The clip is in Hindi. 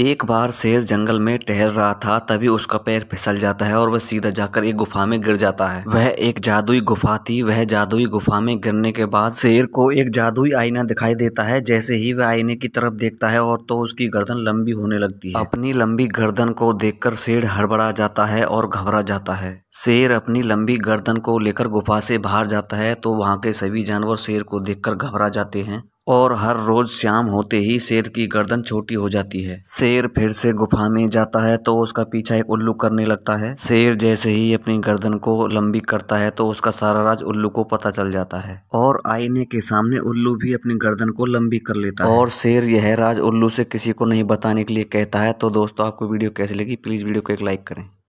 एक बार शेर जंगल में टहल रहा था तभी उसका पैर फिसल जाता है और वह सीधा जाकर एक गुफा में गिर जाता है वह एक जादुई गुफा थी वह जादुई गुफा में गिरने के बाद शेर को एक जादुई आईना दिखाई देता है जैसे ही वह आईने की तरफ देखता है और तो उसकी गर्दन लंबी होने लगती है अपनी लंबी गर्दन को कर शेर हड़बड़ा जाता है और घबरा जाता है शेर अपनी लंबी गर्दन को लेकर गुफा से बाहर जाता है तो वहाँ के सभी जानवर शेर को कर घबरा जाते हैं और हर रोज शाम होते ही शेर की गर्दन छोटी हो जाती है शेर फिर से गुफा में जाता है तो उसका पीछा एक उल्लू करने लगता है शेर जैसे ही अपनी गर्दन को लंबी करता है तो उसका सारा राज उल्लू को पता चल जाता है और आईने के सामने उल्लू भी अपनी गर्दन को लंबी कर लेता है और शेर यह राज उल्लू से किसी को नहीं बताने के लिए कहता है तो दोस्तों आपको वीडियो कैसी लगी प्लीज़ वीडियो को एक लाइक करें